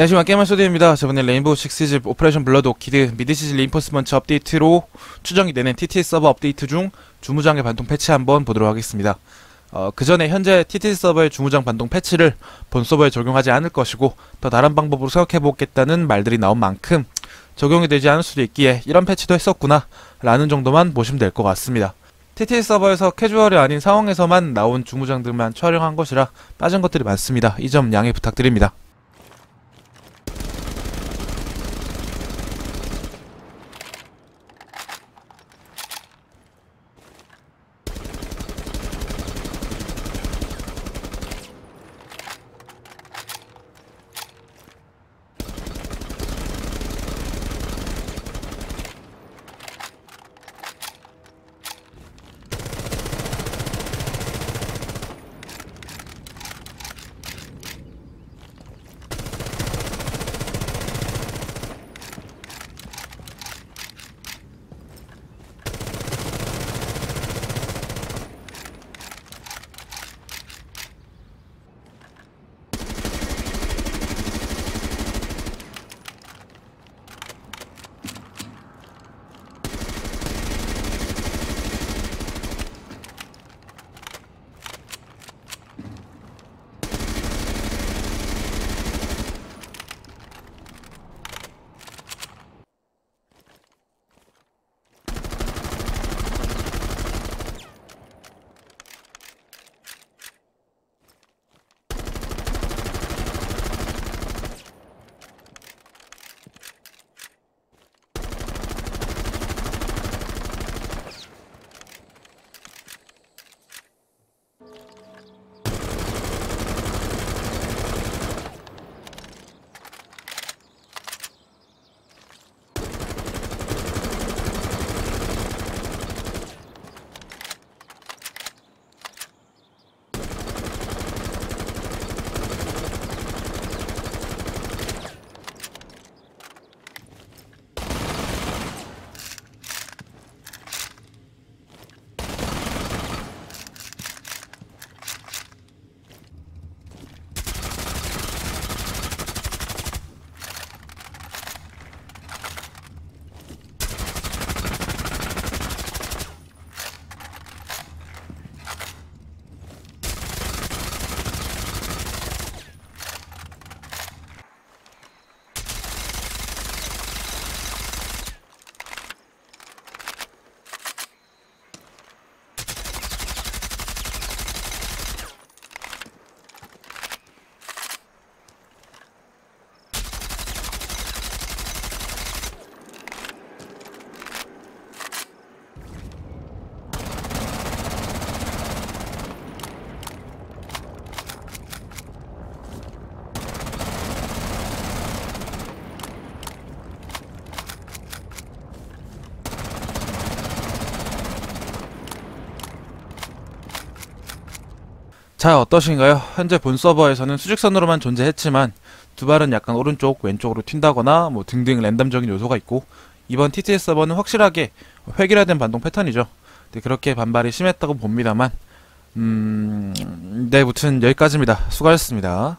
네, 지금 게임할 소디입니다. 저번에 레인보우 식스집 오퍼레이션 블러드 오키드 미드시즌 인포스먼츠 업데이트로 추정이 되는 TTS 서버 업데이트 중 주무장의 반동 패치 한번 보도록 하겠습니다. 어, 그 전에 현재 TTS 서버의 주무장 반동 패치를 본 서버에 적용하지 않을 것이고 더 다른 방법으로 생각해보겠다는 말들이 나온 만큼 적용이 되지 않을 수도 있기에 이런 패치도 했었구나 라는 정도만 보시면 될 것 같습니다. TTS 서버에서 캐주얼이 아닌 상황에서만 나온 주무장들만 촬영한 것이라 빠진 것들이 많습니다. 이 점 양해 부탁드립니다. 자 어떠신가요? 현재 본 서버에서는 수직선으로만 존재했지만 두 발은 약간 오른쪽 왼쪽으로 튄다거나 뭐 등등 랜덤적인 요소가 있고 이번 TTS 서버는 확실하게 획일화된 반동 패턴이죠. 네, 그렇게 반발이 심했다고 봅니다만 음... 네 무튼 여기까지입니다. 수고하셨습니다.